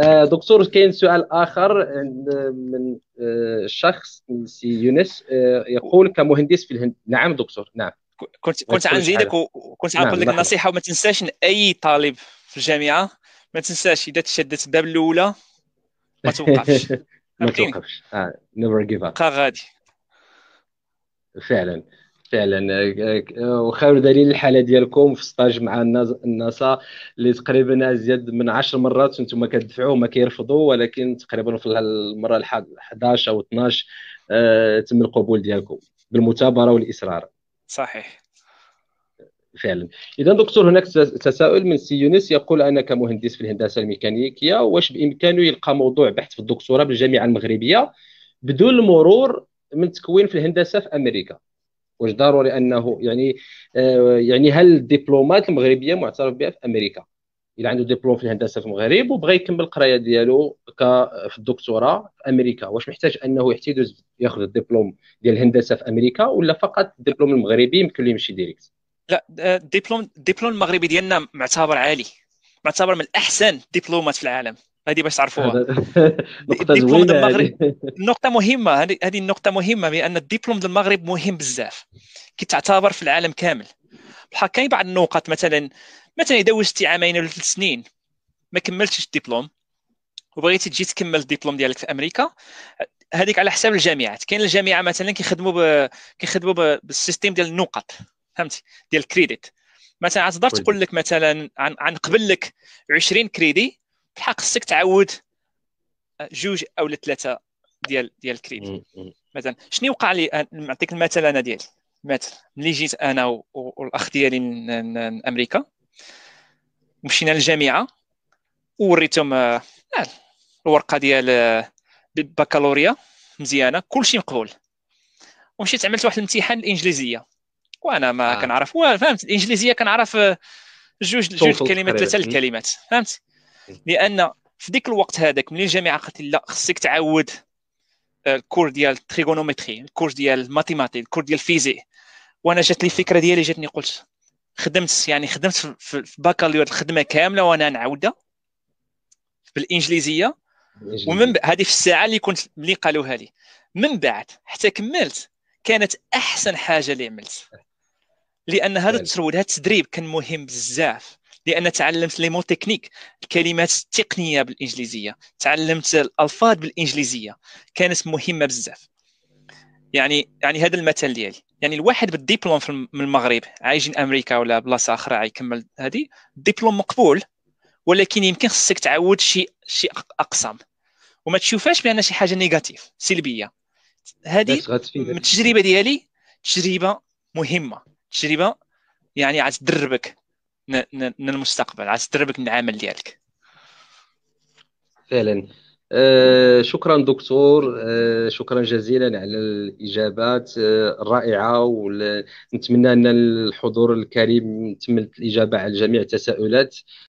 آه، دكتور كاين سؤال اخر من آه، شخص سي يونس آه، يقول كمهندس في الهند نعم دكتور نعم كنت كنت غنزيدك وكنت غنقول لك نعم. النصيحه وما تنساش اي طالب في الجامعه ما تنساش اذا تشدت الباب الاولى ما توقفش ما توقفش نيفر جيف اب غادي فعلا فعلا آه، آه، وخير دليل الحاله ديالكم في ستاج مع الناسا اللي تقريبا ازيد من 10 مرات وانتم كتدفعوا ما كيرفضوا ولكن تقريبا في المره ال 11 او 12 آه، تم القبول ديالكم بالمثابره والاصرار صحيح فعلا اذا دكتور هناك تساؤل من سي يونس يقول انا كمهندس في الهندسه الميكانيكيه واش بامكانه يلقى موضوع بحث في الدكتوراه بالجامعه المغربيه بدون المرور من تكوين في الهندسه في امريكا واش ضروري انه يعني آه، يعني هل الدبلومات المغربيه معترف بها في امريكا الا عنده دبلوم في الهندسه في المغرب وبغى يكمل القرايه ديالو آه، في الدكتوراه في امريكا واش محتاج انه يحتاج ياخذ الدبلوم ديال الهندسه في امريكا ولا فقط الدبلوم المغربي يمكن له يمشي ديريكت لا آه، الدبلوم الدبلوم المغربي ديالنا معتبر عالي معتبر من احسن الدبلومات في العالم هذه باش تعرفوها نقطة ديال المغرب مهمة هذه النقطة مهمة بأن الدبلوم ديال المغرب مهم بزاف كتعتبر في العالم كامل بحال كاين بعض النقط مثلا مثلا إذا وجدتي عامين ولا ثلاث سنين ما كملتش الدبلوم وبغيتي تجي تكمل الدبلوم ديالك في امريكا هذيك على حساب الجامعات كاين الجامعه مثلا كيخدموا كيخدموا بالسيستيم ديال النقط فهمتي ديال الكريديت مثلا تقدر طيب. تقول لك مثلا عن, عن قبل لك 20 كريدي بحال خصك تعاود جوج او ثلاثه ديال ديال الكريب مثلا شنو وقع لي نعطيك المثل انا ديالي مثلا ملي جيت انا والاخ ديالي من امريكا مشينا للجامعه ووريتهم آه، الورقه ديال البكالوريا آه، مزيانه كلشي مقبول ومشيت عملت واحد الامتحان الانجليزيه وانا ما آه. كنعرف فهمت الانجليزيه كنعرف آه، جوج جوج كلمات ثلاثه الكلمات فهمت لان في ديك الوقت هذاك ملي الجامعه قالت لا خصك تعاود آه، الكور ديال التريغونومتري الكور ديال الماتيماتي الكور ديال الفيزي وانا جات لي الفكره ديالي جاتني قلت خدمت يعني خدمت في البكالوريا الخدمه كامله وانا نعاودها بالانجليزيه ومن هذه في الساعه اللي كنت اللي قالوها لي من بعد حتى كملت كانت احسن حاجه اللي عملت لان هذا الترود هذا التدريب كان مهم بزاف لان تعلمت لي مو تكنيك الكلمات التقنيه بالانجليزيه تعلمت الالفاظ بالانجليزيه كانت مهمه بزاف يعني يعني هذا المثل ديالي يعني الواحد بالديبلوم من المغرب عايشين امريكا ولا بلاصه اخرى يكمل هذه الديبلوم مقبول ولكن يمكن خصك تعود شي شي اقسام وما تشوفهاش بان شي حاجه نيجاتيف سلبيه هذه من التجربه ديالي تجربه مهمه تجربه يعني عتدربك للمستقبل عاد تدربك العمل ديالك فعلا آه شكرا دكتور آه شكرا جزيلا على الاجابات آه الرائعه ونتمنى ان الحضور الكريم تمت الاجابه على جميع التساؤلات